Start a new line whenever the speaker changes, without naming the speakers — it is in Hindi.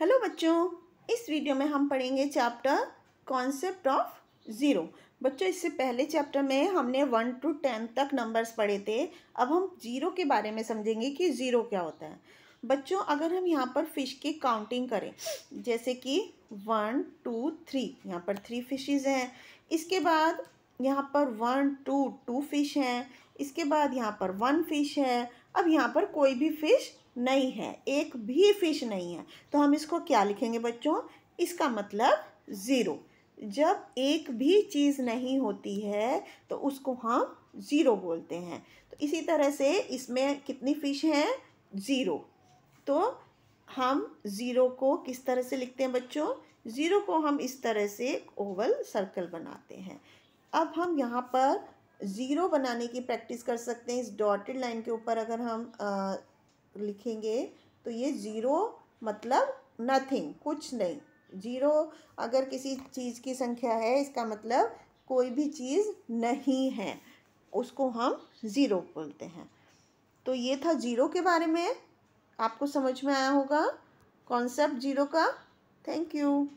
हेलो बच्चों इस वीडियो में हम पढ़ेंगे चैप्टर कॉन्सेप्ट ऑफ ज़ीरो बच्चों इससे पहले चैप्टर में हमने वन टू टेन तक नंबर्स पढ़े थे अब हम ज़ीरो के बारे में समझेंगे कि ज़ीरो क्या होता है बच्चों अगर हम यहाँ पर फ़िश की काउंटिंग करें जैसे कि वन टू थ्री यहाँ पर थ्री फिशेज़ हैं इसके बाद यहाँ पर वन टू टू फिश हैं इसके बाद यहाँ पर वन फिश है अब यहाँ पर कोई भी फिश नहीं है एक भी फिश नहीं है तो हम इसको क्या लिखेंगे बच्चों इसका मतलब ज़ीरो जब एक भी चीज़ नहीं होती है तो उसको हम ज़ीरो बोलते हैं तो इसी तरह से इसमें कितनी फ़िश हैं ज़ीरो तो हम ज़ीरो को किस तरह से लिखते हैं बच्चों ज़ीरो को हम इस तरह से ओवल सर्कल बनाते हैं अब हम यहाँ पर ज़ीरो बनाने की प्रैक्टिस कर सकते हैं इस डॉटेड लाइन के ऊपर अगर हम आ, लिखेंगे तो ये ज़ीरो मतलब नथिंग कुछ नहीं जीरो अगर किसी चीज़ की संख्या है इसका मतलब कोई भी चीज़ नहीं है उसको हम ज़ीरो बोलते हैं तो ये था ज़ीरो के बारे में आपको समझ में आया होगा कॉन्सेप्ट ज़ीरो का थैंक यू